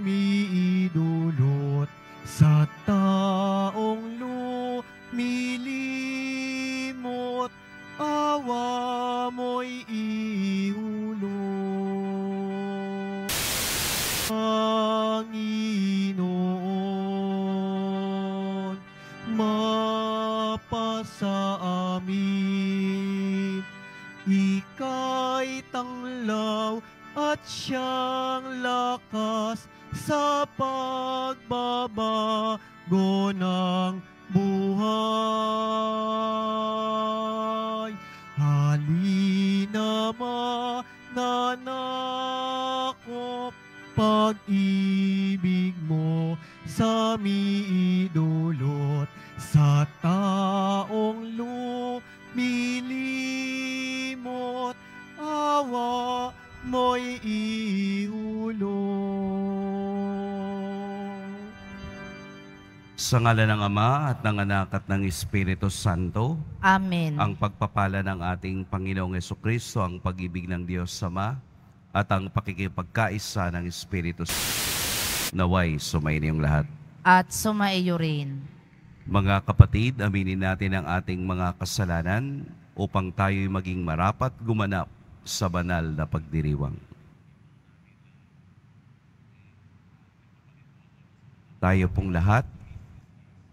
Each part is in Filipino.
me Sa ngala ng Ama at ng Anak at ng Espiritu Santo. Amen. Ang pagpapala ng ating Panginoong Yeso Kristo, ang pag-ibig ng Diyos Ama, at ang pakikipagkaisa ng Espiritu Naway sumayin yung lahat. At sumaiyo rin. Mga kapatid, aminin natin ang ating mga kasalanan upang tayo'y maging marapat gumanap sa banal na pagdiriwang. Tayo pong lahat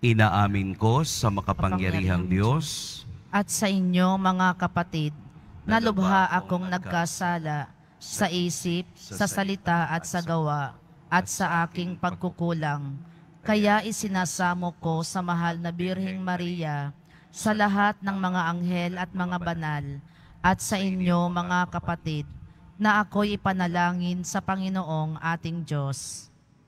Inaamin ko sa makapangyarihang Diyos at sa inyo mga kapatid, na lubha akong nagkasala sa isip, sa salita at sa gawa at sa aking pagkukulang. Kaya isinasamo ko sa mahal na Birhing Maria, sa lahat ng mga anghel at mga banal, at sa inyo mga kapatid, na ako'y ipanalangin sa Panginoong ating Diyos.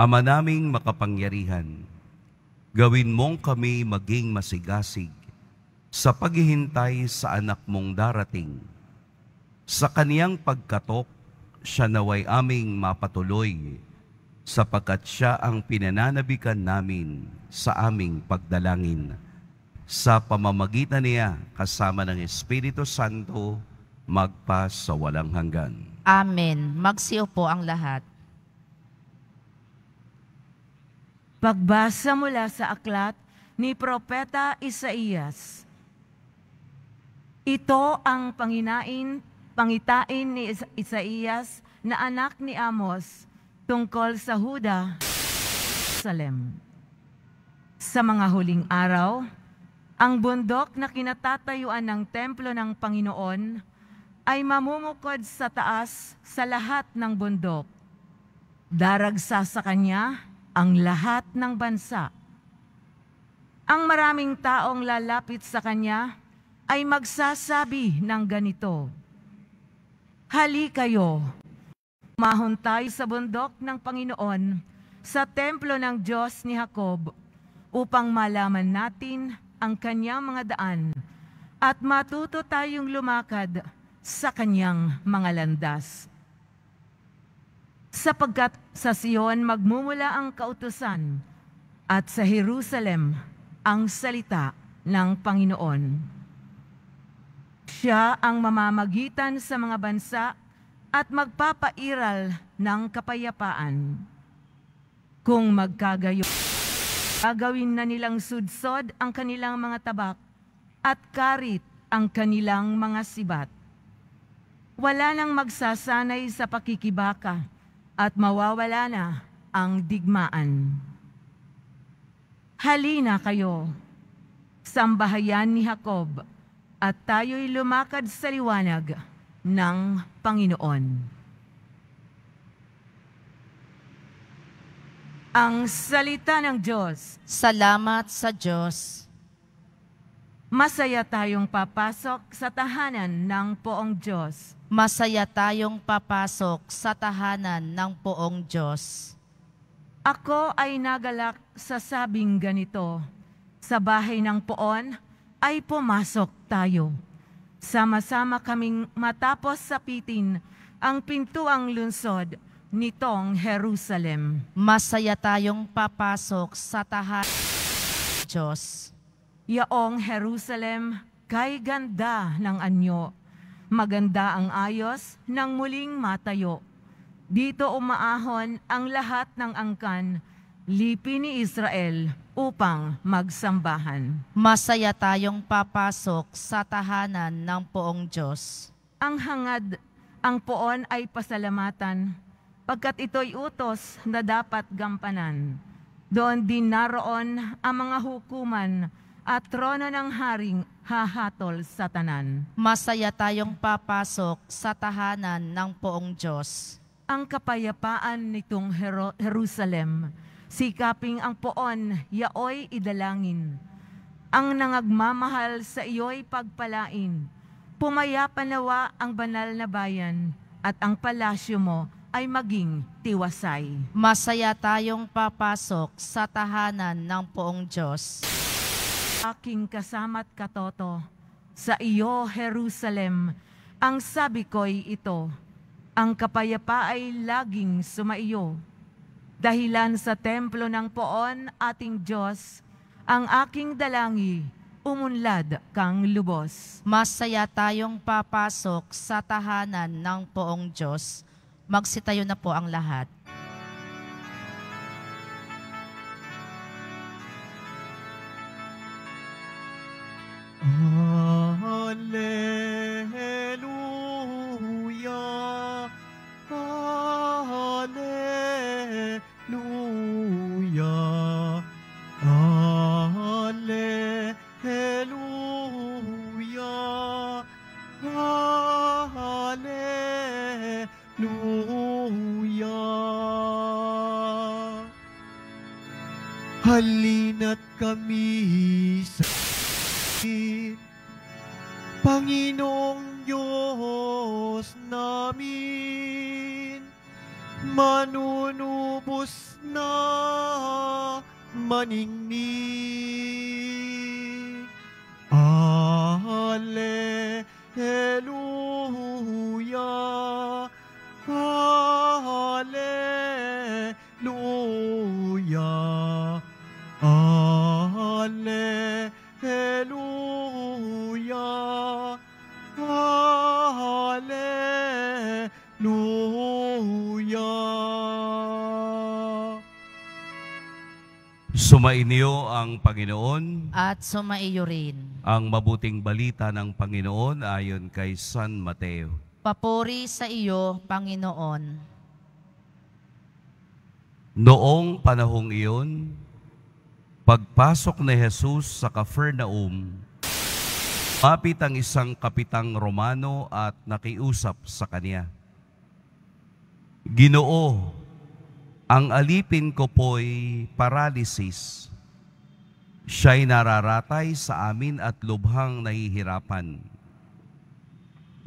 Ama naming makapangyarihan, gawin mong kami maging masigasig sa paghihintay sa anak mong darating. Sa kaniyang pagkatok, siya naway aming mapatuloy sapagkat siya ang pinananabikan namin sa aming pagdalangin. Sa pamamagitan niya kasama ng Espiritu Santo, magpa sa walang hanggan. Amen. Magsiyo po ang lahat. Pagbasa mula sa aklat ni Propeta Isaías. Ito ang panginain, pangitain ni Isaías na anak ni Amos tungkol sa Huda, Salem. Sa mga huling araw, ang bundok na kinatatayuan ng templo ng Panginoon ay mamumukod sa taas sa lahat ng bundok. Daragsa sa kanya ang lahat ng bansa. Ang maraming taong lalapit sa Kanya ay magsasabi ng ganito, Hali kayo, mahon sa bundok ng Panginoon sa templo ng Diyos ni Jacob upang malaman natin ang kanyang mga daan at matuto tayong lumakad sa kanyang mga landas sapagkat sa Sion magmumula ang kautusan at sa Jerusalem ang salita ng Panginoon. Siya ang mamamagitan sa mga bansa at magpapairal ng kapayapaan. Kung magkagayo, gagawin na nilang sudsod ang kanilang mga tabak at karit ang kanilang mga sibat. Wala nang magsasanay sa pakikibaka at mawawala na ang digmaan. Halina kayo, sambahayan ni Jacob, at tayo'y lumakad sa liwanag ng Panginoon. Ang salita ng Diyos. Salamat sa Diyos. Masaya tayong papasok sa tahanan ng poong Diyos masaya tayong papasok sa tahanan ng poong Diyos. Ako ay nagalak sa sabing ganito, sa bahay ng poon ay pumasok tayo. Sama-sama kaming matapos sapitin ang pintuang lunsod nitong Jerusalem. Masaya tayong papasok sa tahanan ng Diyos. Yaong Jerusalem, kay ganda ng anyo Maganda ang ayos ng muling matayo. Dito umaahon ang lahat ng angkan, lipi ni Israel upang magsambahan. Masaya tayong papasok sa tahanan ng poong Diyos. Ang hangad, ang poon ay pasalamatan, pagkat ito'y utos na dapat gampanan. Doon din naroon ang mga hukuman at trono ng haring hahatol sa tanan. Masaya tayong papasok sa tahanan ng poong Diyos. Ang kapayapaan nitong Hero- Jerusalem, sikaping ang poon, yaoy idalangin. Ang nangagmamahal sa iyo'y pagpalain. Pumayapa nawa ang banal na bayan at ang palasyo mo ay maging tiwasay. Masaya tayong papasok sa tahanan ng poong Diyos. Aking kasama't katoto, sa iyo, Jerusalem, ang sabi ko'y ito, ang kapayapa ay laging sumaiyo. Dahilan sa templo ng poon, ating Diyos, ang aking dalangi, umunlad kang lubos. Masaya tayong papasok sa tahanan ng poong Diyos. Magsitayo na po ang lahat. Oh. Sumainyo ang Panginoon at sumaiyo rin ang mabuting balita ng Panginoon ayon kay San Mateo. Papuri sa iyo, Panginoon. Noong panahong iyon, pagpasok ni Jesus sa Capernaum, mapit ang isang kapitang Romano at nakiusap sa kanya. Ginoo, ang alipin ko po'y paralysis. Siya'y nararatay sa amin at lubhang nahihirapan.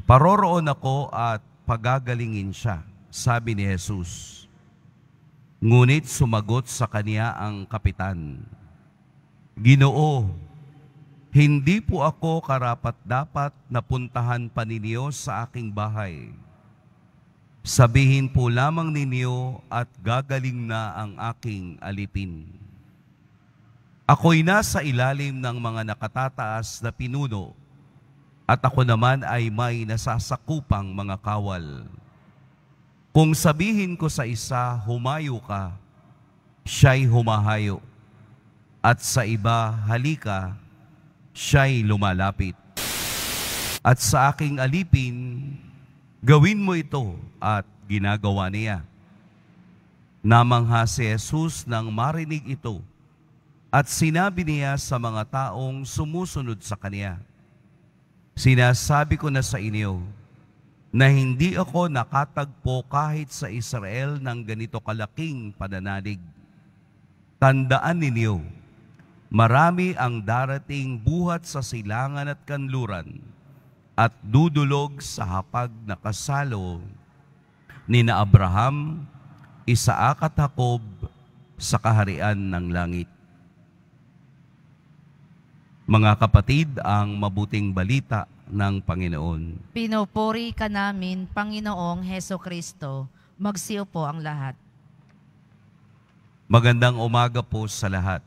Paroroon ako at pagagalingin siya, sabi ni Jesus. Ngunit sumagot sa kaniya ang kapitan, Ginoo, hindi po ako karapat-dapat napuntahan puntahan pa ninyo sa aking bahay Sabihin po lamang ninyo at gagaling na ang aking alipin. Ako'y nasa ilalim ng mga nakatataas na pinuno at ako naman ay may nasasakupang mga kawal. Kung sabihin ko sa isa, humayo ka, siya'y humahayo. At sa iba, halika, siya'y lumalapit. At sa aking alipin, gawin mo ito at ginagawa niya. Namangha si Jesus nang marinig ito at sinabi niya sa mga taong sumusunod sa Kanya, Sinasabi ko na sa inyo na hindi ako nakatagpo kahit sa Israel ng ganito kalaking pananalig. Tandaan ninyo, marami ang darating buhat sa silangan at kanluran at dudulog sa hapag na kasalo ni na Abraham, Isaac at Jacob sa kaharian ng langit. Mga kapatid, ang mabuting balita ng Panginoon. Pinupuri ka namin, Panginoong Heso Kristo. Magsiyo po ang lahat. Magandang umaga po sa lahat.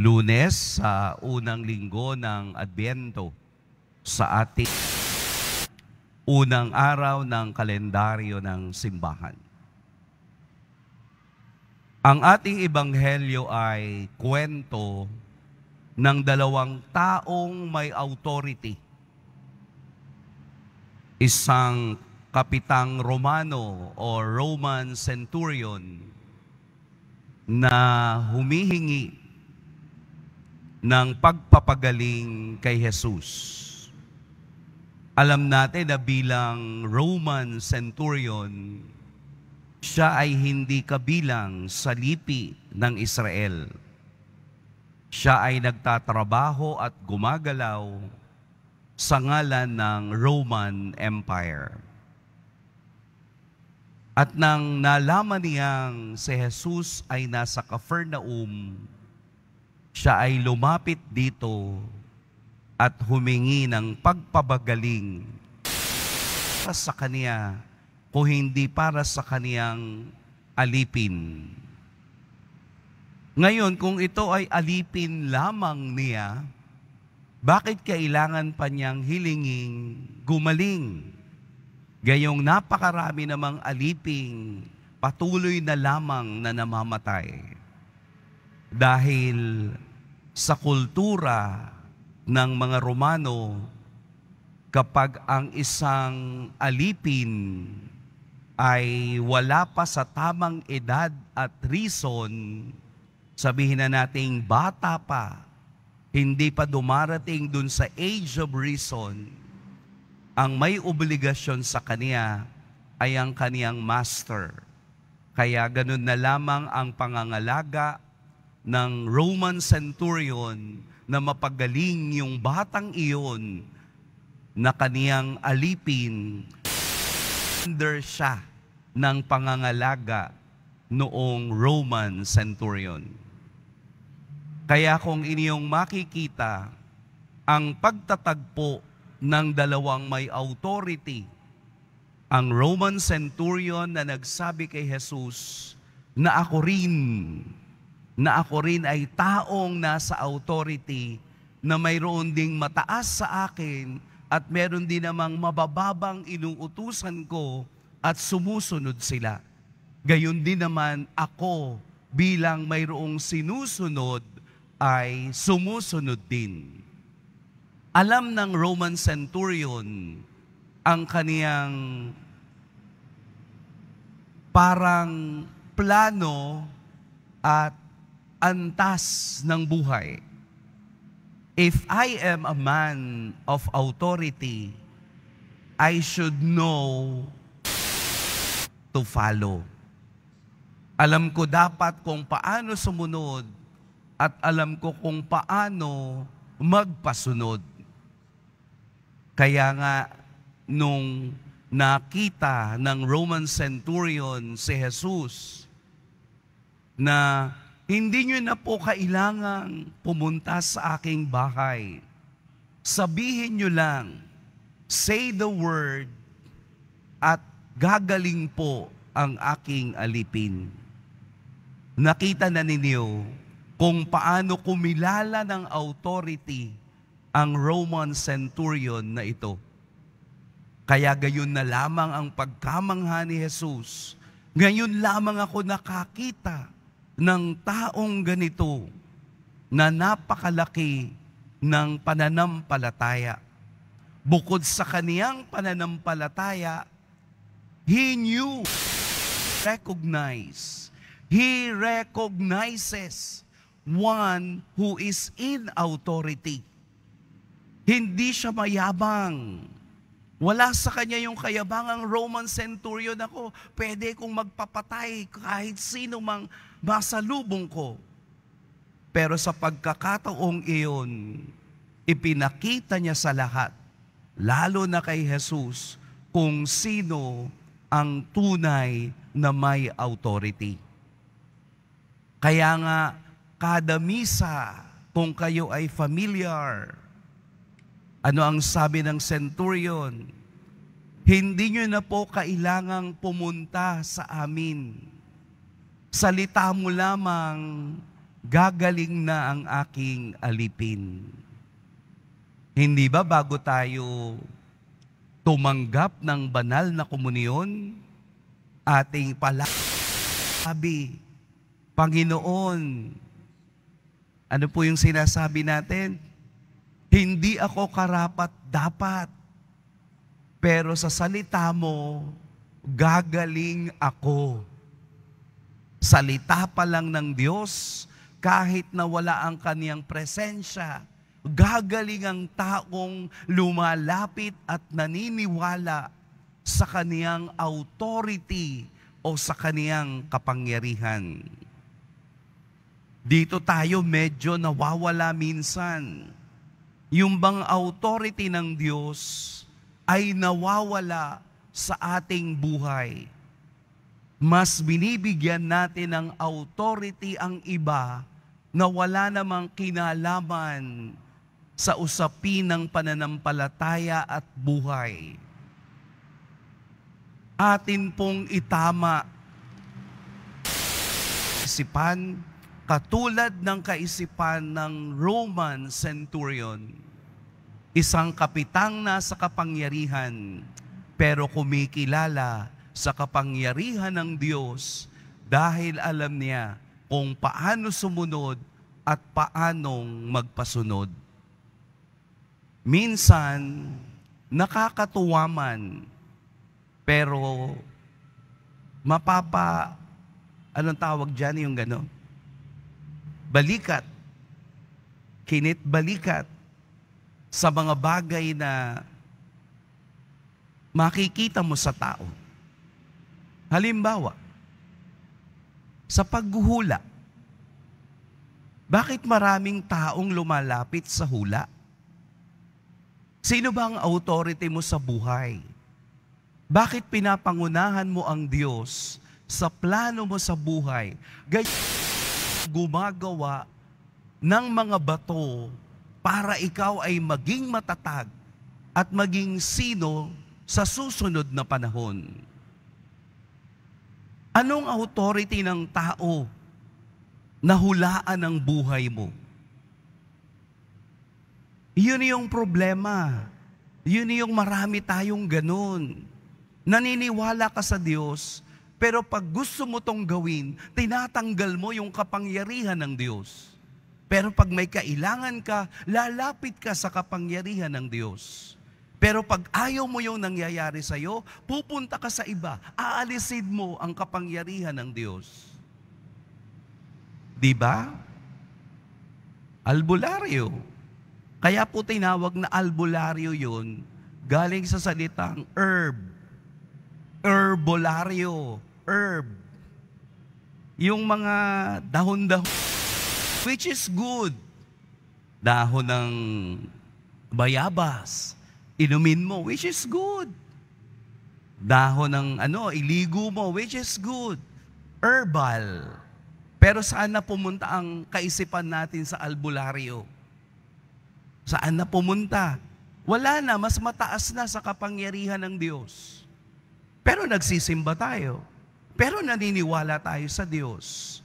Lunes sa unang linggo ng Adbyento sa ating unang araw ng kalendaryo ng simbahan. Ang ating ebanghelyo ay kwento ng dalawang taong may authority. Isang kapitang Romano o Roman centurion na humihingi ng pagpapagaling kay Jesus. Jesus alam natin na bilang Roman centurion, siya ay hindi kabilang sa lipi ng Israel. Siya ay nagtatrabaho at gumagalaw sa ngalan ng Roman Empire. At nang nalaman niyang si Jesus ay nasa Capernaum, siya ay lumapit dito at humingi ng pagpabagaling para sa kanya kung hindi para sa kaniyang alipin. Ngayon, kung ito ay alipin lamang niya, bakit kailangan pa niyang hilinging gumaling? Gayong napakarami namang aliping patuloy na lamang na namamatay. Dahil sa kultura ng mga Romano kapag ang isang alipin ay wala pa sa tamang edad at reason, sabihin na nating bata pa, hindi pa dumarating dun sa age of reason, ang may obligasyon sa kaniya ay ang kaniyang master. Kaya ganun na lamang ang pangangalaga ng Roman centurion na mapagaling yung batang iyon na kaniyang alipin under siya ng pangangalaga noong Roman centurion. Kaya kung inyong makikita ang pagtatagpo ng dalawang may authority, ang Roman centurion na nagsabi kay Jesus na ako rin na ako rin ay taong nasa authority na mayroon ding mataas sa akin at meron din namang mabababang inuutusan ko at sumusunod sila. Gayon din naman ako bilang mayroong sinusunod ay sumusunod din. Alam ng Roman centurion ang kaniyang parang plano at antas ng buhay. If I am a man of authority, I should know to follow. Alam ko dapat kung paano sumunod at alam ko kung paano magpasunod. Kaya nga, nung nakita ng Roman centurion si Jesus na hindi nyo na po kailangang pumunta sa aking bahay. Sabihin nyo lang, say the word, at gagaling po ang aking alipin. Nakita na ninyo kung paano kumilala ng authority ang Roman centurion na ito. Kaya gayon na lamang ang pagkamangha ni Jesus. Ngayon lamang ako nakakita ng taong ganito na napakalaki ng pananampalataya. Bukod sa kaniyang pananampalataya, he knew, recognize, he recognizes one who is in authority. Hindi siya mayabang. Wala sa kanya yung kayabangang Roman centurion ako. Pwede kong magpapatay kahit sino mang masalubong ko. Pero sa pagkakataong iyon, ipinakita niya sa lahat, lalo na kay Jesus, kung sino ang tunay na may authority. Kaya nga, kada misa, kung kayo ay familiar ano ang sabi ng centurion? Hindi nyo na po kailangang pumunta sa amin. Salita mo lamang, gagaling na ang aking alipin. Hindi ba bago tayo tumanggap ng banal na komunyon, ating pala sabi, Panginoon, ano po yung sinasabi natin? Hindi ako karapat dapat. Pero sa salita mo, gagaling ako. Salita pa lang ng Diyos, kahit na wala ang kaniyang presensya, gagaling ang taong lumalapit at naniniwala sa kaniyang authority o sa kaniyang kapangyarihan. Dito tayo medyo nawawala minsan yung bang authority ng Diyos ay nawawala sa ating buhay. Mas binibigyan natin ng authority ang iba na wala namang kinalaman sa usapin ng pananampalataya at buhay. Atin pong itama isipan, Katulad ng kaisipan ng Roman centurion, isang kapitang sa kapangyarihan pero kumikilala sa kapangyarihan ng Diyos dahil alam niya kung paano sumunod at paanong magpasunod. Minsan, nakakatuwa man, pero mapapa, anong tawag dyan yung gano'n? balikat, kinit balikat sa mga bagay na makikita mo sa tao. Halimbawa, sa paghuhula, bakit maraming taong lumalapit sa hula? Sino ba ang authority mo sa buhay? Bakit pinapangunahan mo ang Diyos sa plano mo sa buhay? Ganyan gumagawa ng mga bato para ikaw ay maging matatag at maging sino sa susunod na panahon. Anong authority ng tao na hulaan ang buhay mo? Yun yung problema. Yun yung marami tayong ganun. Naniniwala ka sa Diyos, pero pag gusto mo tong gawin, tinatanggal mo yung kapangyarihan ng Diyos. Pero pag may kailangan ka, lalapit ka sa kapangyarihan ng Diyos. Pero pag ayaw mo yung nangyayari sa iyo, pupunta ka sa iba, aalisid mo ang kapangyarihan ng Diyos. Di ba? Albularyo. Kaya po tinawag na albularyo yun, galing sa salitang herb. Herbolaryo herb. Yung mga dahon-dahon, which is good. Dahon ng bayabas, inumin mo, which is good. Dahon ng ano, iligo mo, which is good. Herbal. Pero saan na pumunta ang kaisipan natin sa albularyo? Saan na pumunta? Wala na, mas mataas na sa kapangyarihan ng Diyos. Pero nagsisimba tayo. Pero naniniwala tayo sa Diyos.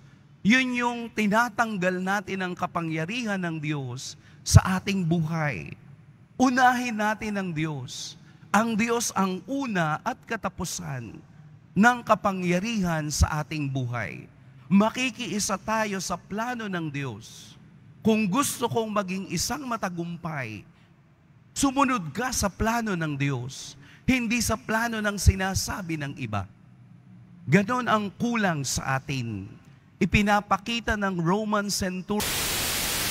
Yun yung tinatanggal natin ang kapangyarihan ng Diyos sa ating buhay. Unahin natin ang Diyos. Ang Diyos ang una at katapusan ng kapangyarihan sa ating buhay. Makikiisa tayo sa plano ng Diyos. Kung gusto kong maging isang matagumpay, sumunod ka sa plano ng Diyos, hindi sa plano ng sinasabi ng iba. Ganon ang kulang sa atin. Ipinapakita ng Roman centurion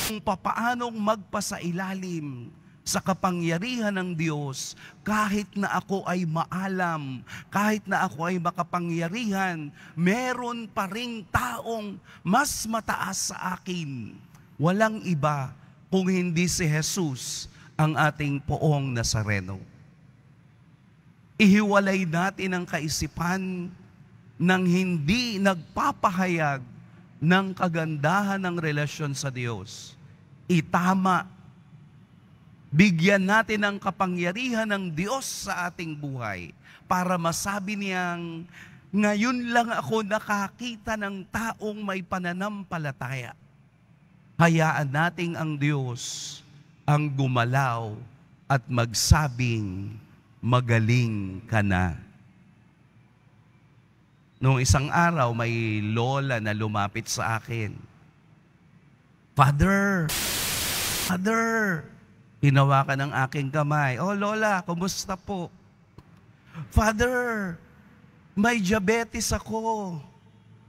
kung papaanong magpasailalim sa kapangyarihan ng Diyos kahit na ako ay maalam, kahit na ako ay makapangyarihan, meron pa ring taong mas mataas sa akin. Walang iba kung hindi si Jesus ang ating poong Nazareno. Ihiwalay natin ang kaisipan nang hindi nagpapahayag ng kagandahan ng relasyon sa Diyos. Itama. Bigyan natin ang kapangyarihan ng Diyos sa ating buhay para masabi niyang, ngayon lang ako nakakita ng taong may pananampalataya. Hayaan natin ang Diyos ang gumalaw at magsabing, magaling ka na. Noong isang araw, may lola na lumapit sa akin. Father! Father! Hinawakan ng aking kamay. Oh, lola, kumusta po? Father! May diabetes ako.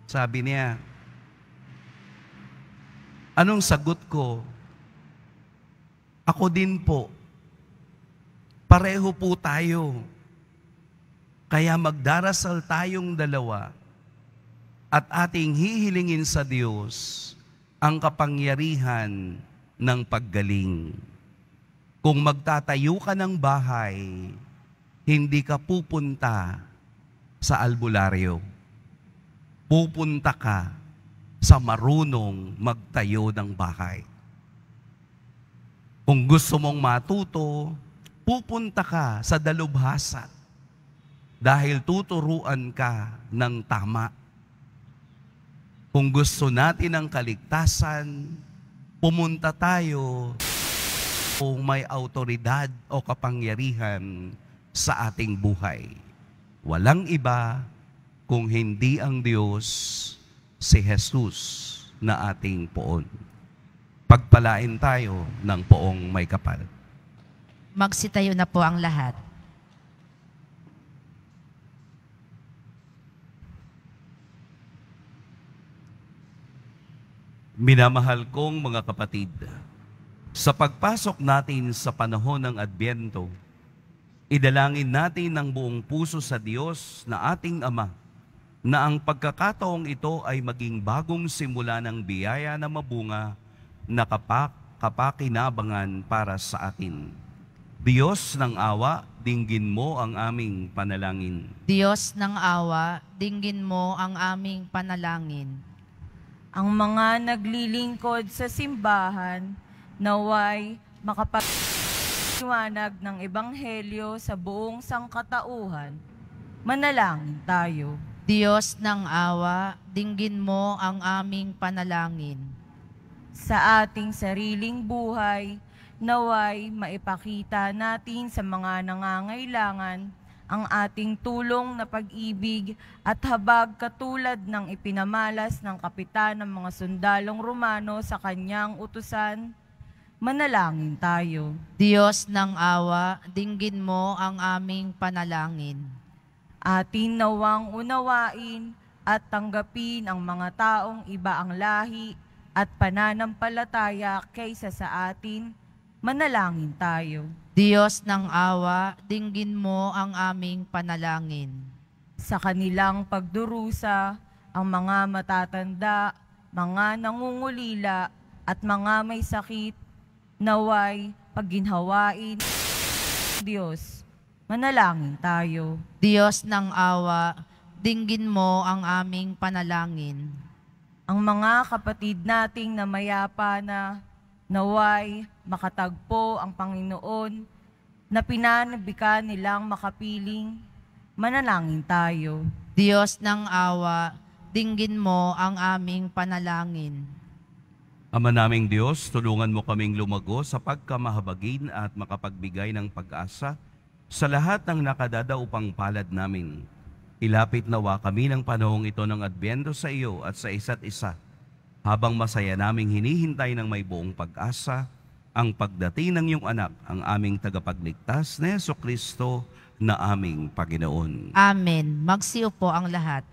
Sabi niya. Anong sagot ko? Ako din po. Pareho po tayo kaya magdarasal tayong dalawa at ating hihilingin sa Diyos ang kapangyarihan ng paggaling. Kung magtatayo ka ng bahay, hindi ka pupunta sa albularyo. Pupunta ka sa marunong magtayo ng bahay. Kung gusto mong matuto, pupunta ka sa dalubhasa dahil tuturuan ka ng tama. Kung gusto natin ang kaligtasan, pumunta tayo kung may autoridad o kapangyarihan sa ating buhay. Walang iba kung hindi ang Diyos si Jesus na ating poon. Pagpalain tayo ng poong may kapal. Magsitayo na po ang lahat. Minamahal kong mga kapatid, sa pagpasok natin sa panahon ng Adbyento, idalangin natin ng buong puso sa Diyos na ating Ama na ang pagkakataong ito ay maging bagong simula ng biyaya na mabunga na kapak, kapakinabangan para sa atin. Diyos ng awa, dinggin mo ang aming panalangin. Diyos ng awa, dinggin mo ang aming panalangin ang mga naglilingkod sa simbahan naway makapagliwanag ng Ebanghelyo sa buong sangkatauhan. Manalangin tayo. Diyos ng awa, dinggin mo ang aming panalangin. Sa ating sariling buhay, naway maipakita natin sa mga nangangailangan ang ating tulong na pag-ibig at habag katulad ng ipinamalas ng kapitan ng mga sundalong Romano sa kanyang utusan, manalangin tayo. Diyos ng awa, dinggin mo ang aming panalangin. Atin nawang unawain at tanggapin ang mga taong iba ang lahi at pananampalataya kaysa sa atin Manalangin tayo. Diyos ng awa, dinggin mo ang aming panalangin. Sa kanilang pagdurusa, ang mga matatanda, mga nangungulila, at mga may sakit, naway, pagginhawain, Diyos, manalangin tayo. Diyos ng awa, dinggin mo ang aming panalangin. Ang mga kapatid nating na mayapa na Naway makatagpo ang Panginoon na pinanabikan nilang makapiling, manalangin tayo. Diyos ng awa, dinggin mo ang aming panalangin. Ama naming Diyos, tulungan mo kaming lumago sa pagkamahabagin at makapagbigay ng pag-asa sa lahat ng nakadadaupang palad namin. Ilapit nawa kami ng panahong ito ng Adbyendo sa iyo at sa isa't isa habang masaya naming hinihintay ng may buong pag-asa ang pagdating ng iyong anak, ang aming tagapagligtas na Yeso Kristo na aming Panginoon. Amen. Magsiyo po ang lahat.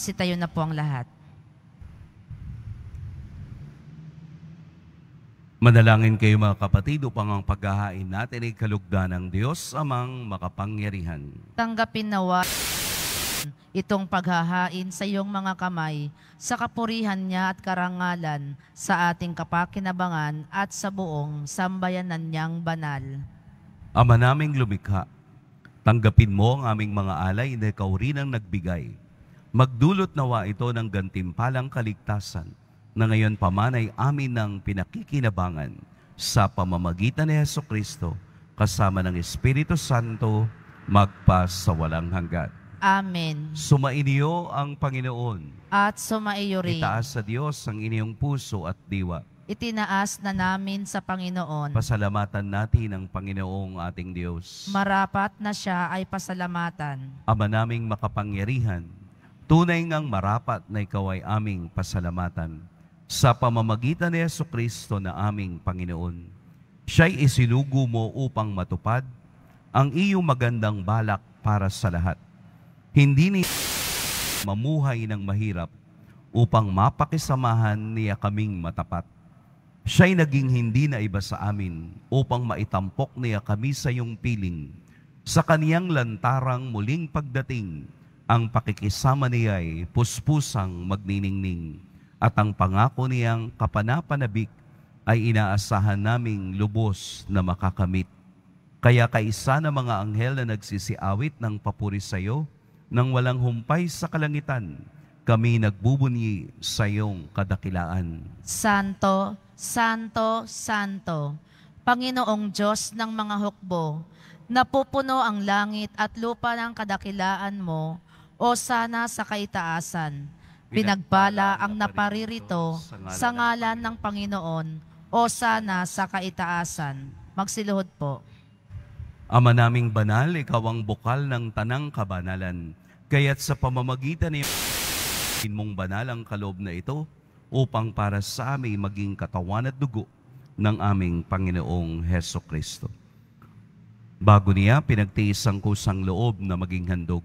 Magsitayo na po ang lahat. Manalangin kayo mga kapatid upang ang paghahain natin ay kalugdan ng Diyos amang makapangyarihan. Tanggapin nawa itong paghahain sa iyong mga kamay sa kapurihan niya at karangalan sa ating kapakinabangan at sa buong sambayanan niyang banal. Ama naming lumikha, tanggapin mo ang aming mga alay na ikaw rin ang nagbigay Magdulot nawa ito ng gantimpalang kaligtasan na ngayon pamanay amin ng pinakikinabangan sa pamamagitan ni Yeso Kristo kasama ng Espiritu Santo magpas sa walang hanggan. Amen. Sumainyo ang Panginoon. At sumaiyo rin. Itaas sa Diyos ang inyong puso at diwa. Itinaas na namin sa Panginoon. Pasalamatan natin ang Panginoong ating Diyos. Marapat na siya ay pasalamatan. Ama naming makapangyarihan, Tunay ngang marapat na ikaw ay aming pasalamatan sa pamamagitan ni Yesu Kristo na aming Panginoon. Siya'y isinugo mo upang matupad ang iyong magandang balak para sa lahat. Hindi ni mamuhay ng mahirap upang mapakisamahan niya kaming matapat. Siya'y naging hindi na iba sa amin upang maitampok niya kami sa iyong piling sa kaniyang lantarang muling pagdating ang pakikisama ay puspusang magniningning at ang pangako niyang kapanapanabik ay inaasahan naming lubos na makakamit. Kaya kaisa ng mga anghel na nagsisiawit ng papuri sa iyo, nang walang humpay sa kalangitan, kami nagbubunyi sa iyong kadakilaan. Santo, Santo, Santo, Panginoong Diyos ng mga hukbo, napupuno ang langit at lupa ng kadakilaan mo, o sana sa kaitaasan. Pinagpala ang naparirito sa ngalan ng Panginoon o sana sa kaitaasan. Magsiluhod po. Ama naming banal, ikaw ang bukal ng tanang kabanalan. Kaya't sa pamamagitan ni mong banal ang kaloob na ito upang para sa amin maging katawan at dugo ng aming Panginoong Heso Kristo. Bago niya, pinagtiis ang kusang loob na maging handog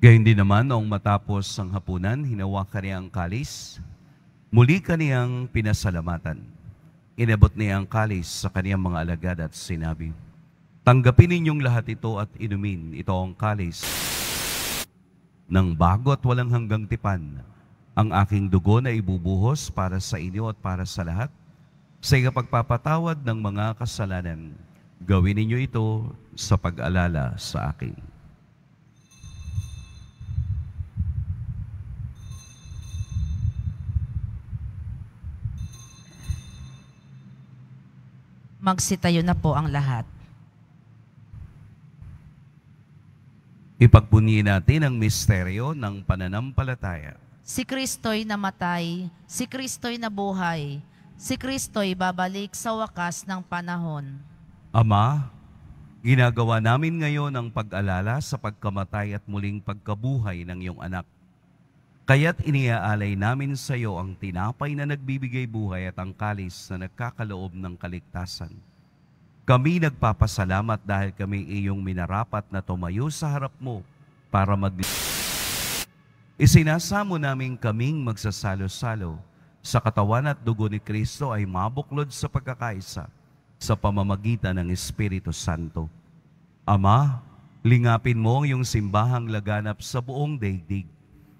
Gayun din naman, noong matapos ang hapunan, hinawakan niya ang kalis. Muli kaniyang pinasalamatan. Inabot niya ang kalis sa kaniyang mga alagad at sinabi, Tanggapin ninyong lahat ito at inumin. Ito ang kalis ng bago at walang hanggang tipan. Ang aking dugo na ibubuhos para sa inyo at para sa lahat sa ikapagpapatawad ng mga kasalanan. Gawin ninyo ito sa pag-alala sa akin. Magsitayo na po ang lahat. Ipagbunyi natin ang misteryo ng pananampalataya. Si Kristo'y namatay, si Kristo'y nabuhay, si Kristo'y babalik sa wakas ng panahon. Ama, ginagawa namin ngayon ang pag-alala sa pagkamatay at muling pagkabuhay ng iyong anak Kaya't iniaalay namin sa iyo ang tinapay na nagbibigay buhay at ang kalis na nagkakaloob ng kaligtasan. Kami nagpapasalamat dahil kami iyong minarapat na tumayo sa harap mo para mag... Isinasamo namin kaming magsasalo-salo sa katawan at dugo ni Kristo ay mabuklod sa pagkakaisa sa pamamagitan ng Espiritu Santo. Ama, lingapin mo ang iyong simbahang laganap sa buong daigdig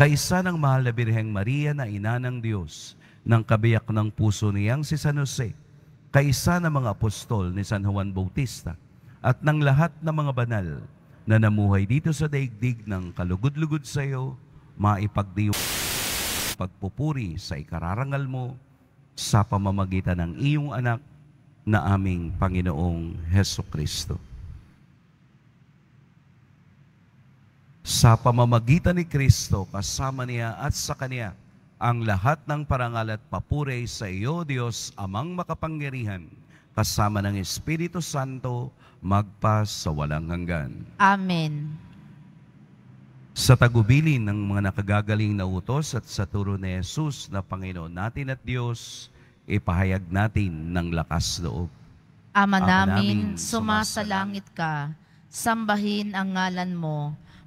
Kaysa ng mahal na Birheng Maria na ina ng Diyos, ng kabiyak ng puso niyang si San Jose, kaysa ng mga apostol ni San Juan Bautista, at ng lahat ng mga banal na namuhay dito sa daigdig ng kalugod-lugod sa iyo, maipagdiwa pagpupuri sa ikararangal mo sa pamamagitan ng iyong anak na aming Panginoong Heso Kristo. Sa pamamagitan ni Kristo, kasama niya at sa Kanya, ang lahat ng parangal at papuri sa iyo, Diyos, amang makapangyarihan, kasama ng Espiritu Santo, magpa sa walang hanggan. Amen. Sa tagubilin ng mga nakagagaling na utos at sa turo ni Jesus na Panginoon natin at Diyos, ipahayag natin ng lakas loob. Ama, Ama namin, sumasalangit ka, sambahin ang ngalan mo,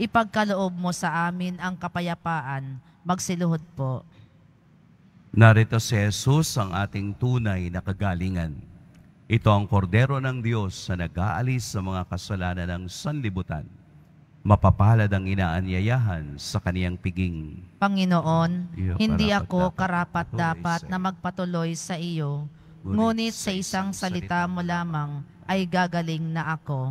ipagkaloob mo sa amin ang kapayapaan. Magsiluhod po. Narito si Jesus ang ating tunay na kagalingan. Ito ang kordero ng Diyos na nag-aalis sa mga kasalanan ng sanlibutan. Mapapalad ang inaanyayahan sa kaniyang piging. Panginoon, iyo, hindi karapat ako karapat-dapat na magpatuloy sa iyo, ngunit sa isang salita mo lamang ay gagaling na ako.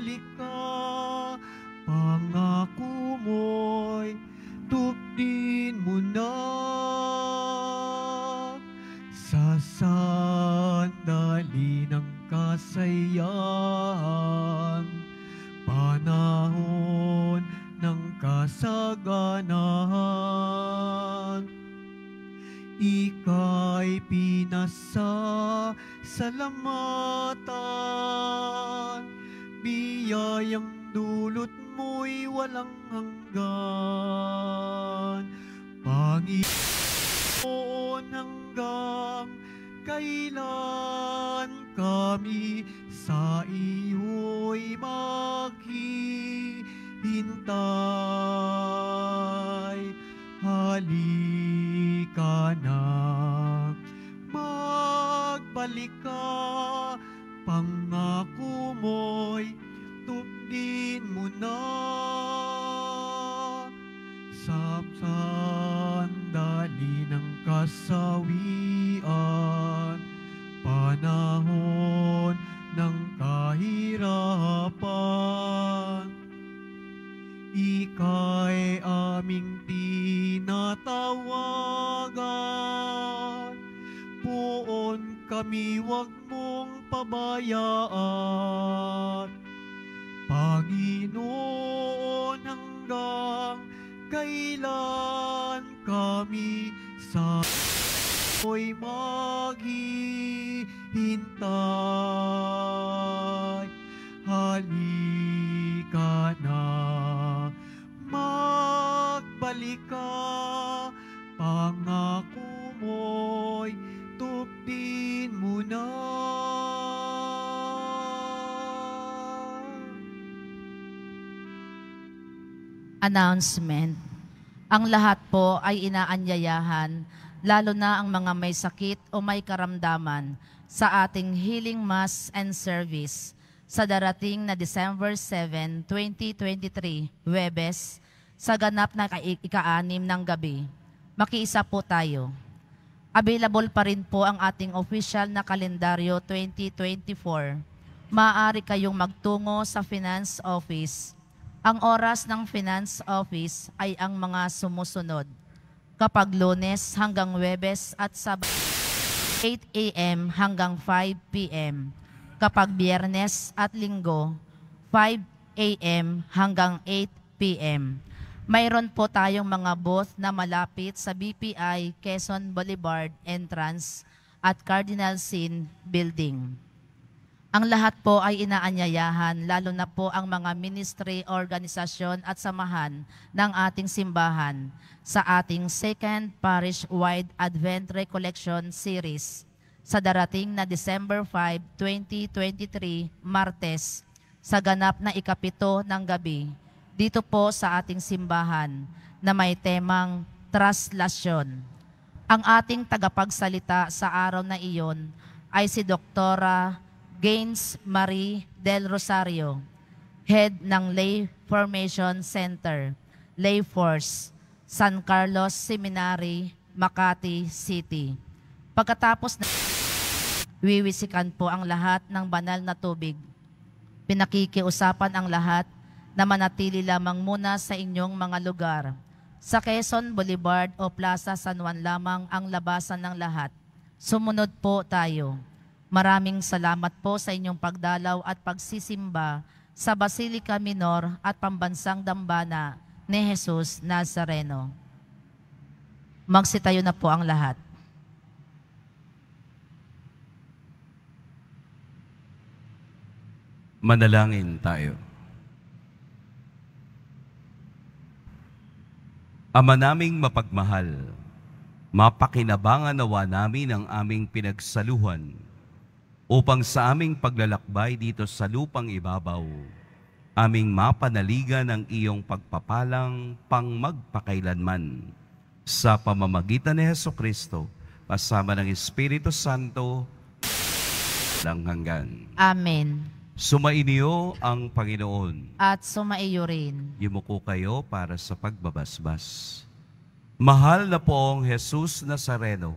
balik announcement. Ang lahat po ay inaanyayahan, lalo na ang mga may sakit o may karamdaman sa ating Healing Mass and Service sa darating na December 7, 2023, Webes, sa ganap na ika-anim ng gabi. Makiisa po tayo. Available pa rin po ang ating official na kalendaryo 2024. Maaari kayong magtungo sa Finance Office ang oras ng finance office ay ang mga sumusunod. Kapag lunes hanggang webes at sabado, 8 a.m. hanggang 5 p.m. Kapag biyernes at linggo, 5 a.m. hanggang 8 p.m. Mayroon po tayong mga booth na malapit sa BPI Quezon Boulevard Entrance at Cardinal Sin Building. Ang lahat po ay inaanyayahan, lalo na po ang mga ministry, organisasyon at samahan ng ating simbahan sa ating second parish-wide Advent Recollection Series sa darating na December 5, 2023, Martes, sa ganap na ikapito ng gabi, dito po sa ating simbahan na may temang Traslasyon. Ang ating tagapagsalita sa araw na iyon ay si Doktora Gaines Marie Del Rosario, Head ng Lay Formation Center, Lay Force, San Carlos Seminary, Makati City. Pagkatapos na wiwisikan po ang lahat ng banal na tubig. Pinakikiusapan ang lahat na manatili lamang muna sa inyong mga lugar. Sa Quezon Boulevard o Plaza San Juan lamang ang labasan ng lahat. Sumunod po tayo. Maraming salamat po sa inyong pagdalaw at pagsisimba sa Basilica Minor at Pambansang Dambana ni Jesus Nazareno. Magsitayo na po ang lahat. Manalangin tayo. Ama naming mapagmahal, mapakinabangan nawa namin ang aming pinagsaluhan upang sa aming paglalakbay dito sa lupang ibabaw, aming mapanaligan ang iyong pagpapalang pang magpakailanman sa pamamagitan ni Heso Kristo kasama ng Espiritu Santo lang hanggan. Amen. Sumainyo ang Panginoon. At sumaiyo rin. Yumuko kayo para sa pagbabasbas. Mahal na poong Jesus Nazareno,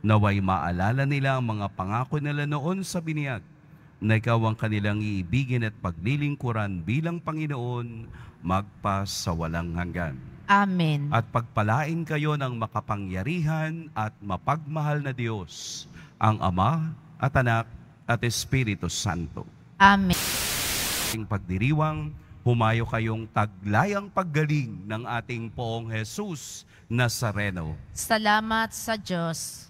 Naway maalala nila ang mga pangako nila noon sa biniyag na ikaw ang kanilang iibigin at paglilingkuran bilang Panginoon magpa sa walang hanggan. Amen. At pagpalain kayo ng makapangyarihan at mapagmahal na Diyos, ang Ama at Anak at Espiritu Santo. Amen. Ating pagdiriwang, humayo kayong taglayang paggaling ng ating poong Jesus Nazareno. Salamat sa Diyos.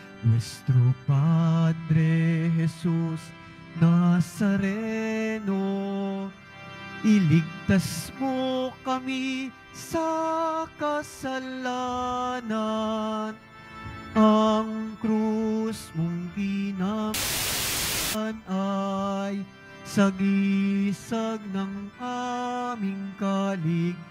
Nuestro Padre Jesus Nazareno, iligtas mo kami sa kasalanan. Ang krus mong ginapan ay sagisag ng aming kaligtasan